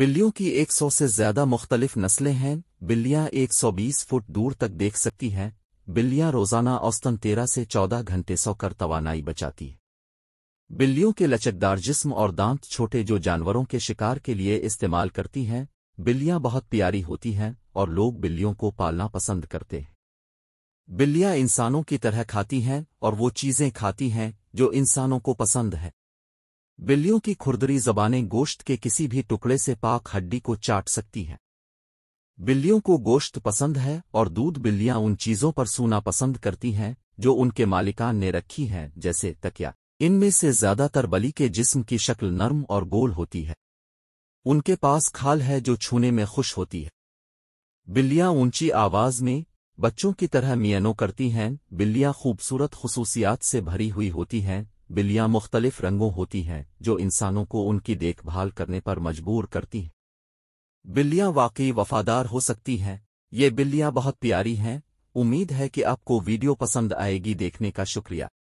बिल्लियों की 100 से ज्यादा मुख्तलिफ नस्लें हैं बिल्लियां 120 फुट दूर तक देख सकती हैं बिल्लियां रोजाना औसतन 13 से 14 घंटे सौ कर तोानाई बचाती है बिल्लियों के लचकदार जिस्म और दांत छोटे जो जानवरों के शिकार के लिए इस्तेमाल करती हैं बिल्लियां बहुत प्यारी होती हैं और लोग बिल्लियों को पालना पसंद करते हैं बिल्लियां इंसानों की तरह खाती हैं और वो चीज़ें खाती हैं जो इंसानों को पसंद है बिल्लियों की खुरदरी जबानें गोश्त के किसी भी टुकड़े से पाक हड्डी को चाट सकती हैं बिल्लियों को गोश्त पसंद है और दूध बिल्लियां उन चीज़ों पर सूना पसंद करती हैं जो उनके मालिकान ने रखी हैं जैसे तकिया इनमें से ज्यादातर बली के जिस्म की शक्ल नर्म और गोल होती है उनके पास खाल है जो छूने में खुश होती है बिल्लियां ऊंची आवाज में बच्चों की तरह मियनों करती हैं बिल्लियां खूबसूरत खसूसियात से भरी हुई होती हैं बिल्लियां मुख्तलिफ रंगों होती हैं जो इंसानों को उनकी देखभाल करने पर मजबूर करती हैं बिल्लियां वाकई वफादार हो सकती हैं ये बिल्लियां बहुत प्यारी हैं उम्मीद है कि आपको वीडियो पसंद आएगी देखने का शुक्रिया